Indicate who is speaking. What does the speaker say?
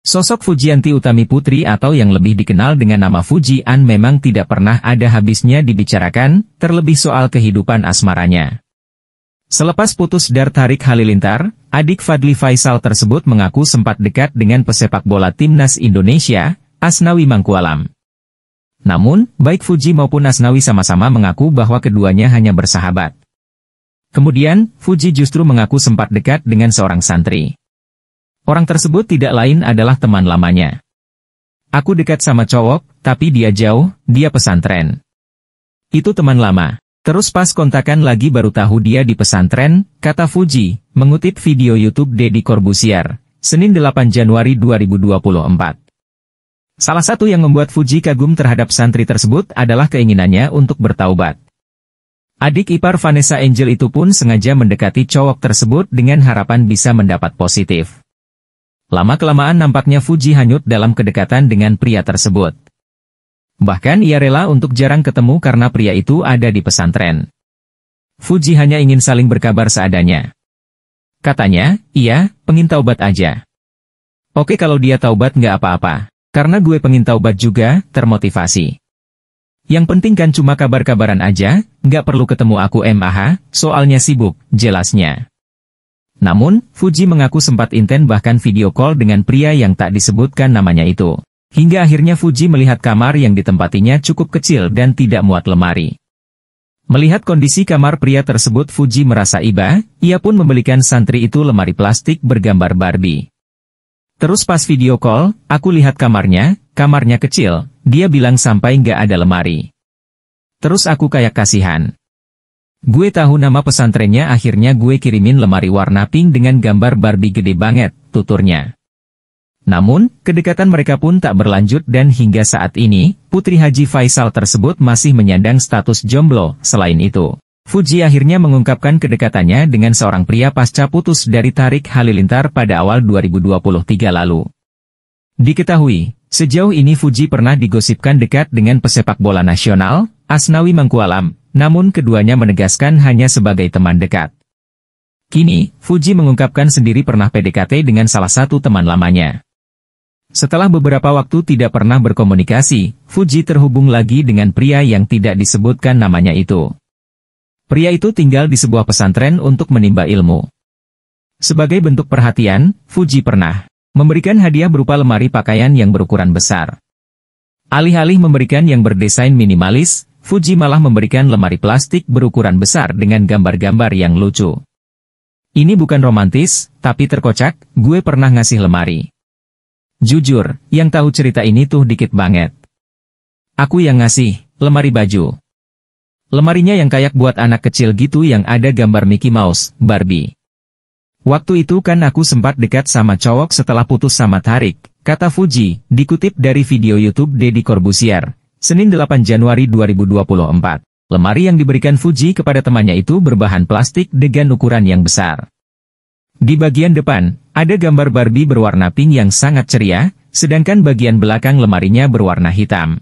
Speaker 1: Sosok Fujianti Utami Putri atau yang lebih dikenal dengan nama Fuji An memang tidak pernah ada habisnya dibicarakan, terlebih soal kehidupan asmaranya. Selepas putus dar Tarik Halilintar, adik Fadli Faisal tersebut mengaku sempat dekat dengan pesepak bola timnas Indonesia, Asnawi Mangkualam. Namun, baik Fuji maupun Asnawi sama-sama mengaku bahwa keduanya hanya bersahabat. Kemudian, Fuji justru mengaku sempat dekat dengan seorang santri. Orang tersebut tidak lain adalah teman lamanya. Aku dekat sama cowok, tapi dia jauh, dia pesantren. Itu teman lama. Terus pas kontakan lagi baru tahu dia di pesantren, kata Fuji, mengutip video YouTube Deddy Corbusier, Senin 8 Januari 2024. Salah satu yang membuat Fuji kagum terhadap santri tersebut adalah keinginannya untuk bertaubat. Adik ipar Vanessa Angel itu pun sengaja mendekati cowok tersebut dengan harapan bisa mendapat positif. Lama-kelamaan nampaknya Fuji hanyut dalam kedekatan dengan pria tersebut. Bahkan ia rela untuk jarang ketemu karena pria itu ada di pesantren. Fuji hanya ingin saling berkabar seadanya. Katanya, iya, pengin taubat aja. Oke kalau dia taubat nggak apa-apa, karena gue pengin taubat juga, termotivasi. Yang penting kan cuma kabar-kabaran aja, nggak perlu ketemu aku MAH, soalnya sibuk, jelasnya. Namun, Fuji mengaku sempat inten bahkan video call dengan pria yang tak disebutkan namanya itu. Hingga akhirnya Fuji melihat kamar yang ditempatinya cukup kecil dan tidak muat lemari. Melihat kondisi kamar pria tersebut Fuji merasa iba, ia pun membelikan santri itu lemari plastik bergambar Barbie. Terus pas video call, aku lihat kamarnya, kamarnya kecil, dia bilang sampai nggak ada lemari. Terus aku kayak kasihan. Gue tahu nama pesantrennya akhirnya gue kirimin lemari warna pink dengan gambar Barbie gede banget, tuturnya. Namun, kedekatan mereka pun tak berlanjut dan hingga saat ini, Putri Haji Faisal tersebut masih menyandang status jomblo, selain itu. Fuji akhirnya mengungkapkan kedekatannya dengan seorang pria pasca putus dari Tarik Halilintar pada awal 2023 lalu. Diketahui, sejauh ini Fuji pernah digosipkan dekat dengan pesepak bola nasional, Asnawi Mangkualam, namun keduanya menegaskan hanya sebagai teman dekat. Kini, Fuji mengungkapkan sendiri pernah PDKT dengan salah satu teman lamanya. Setelah beberapa waktu tidak pernah berkomunikasi, Fuji terhubung lagi dengan pria yang tidak disebutkan namanya itu. Pria itu tinggal di sebuah pesantren untuk menimba ilmu. Sebagai bentuk perhatian, Fuji pernah memberikan hadiah berupa lemari pakaian yang berukuran besar. Alih-alih memberikan yang berdesain minimalis, Fuji malah memberikan lemari plastik berukuran besar dengan gambar-gambar yang lucu. Ini bukan romantis, tapi terkocak, gue pernah ngasih lemari. Jujur, yang tahu cerita ini tuh dikit banget. Aku yang ngasih, lemari baju. Lemarinya yang kayak buat anak kecil gitu yang ada gambar Mickey Mouse, Barbie. Waktu itu kan aku sempat dekat sama cowok setelah putus sama Tarik, kata Fuji, dikutip dari video YouTube Deddy Corbusier, Senin 8 Januari 2024, lemari yang diberikan Fuji kepada temannya itu berbahan plastik dengan ukuran yang besar. Di bagian depan, ada gambar Barbie berwarna pink yang sangat ceria, sedangkan bagian belakang lemarinya berwarna hitam.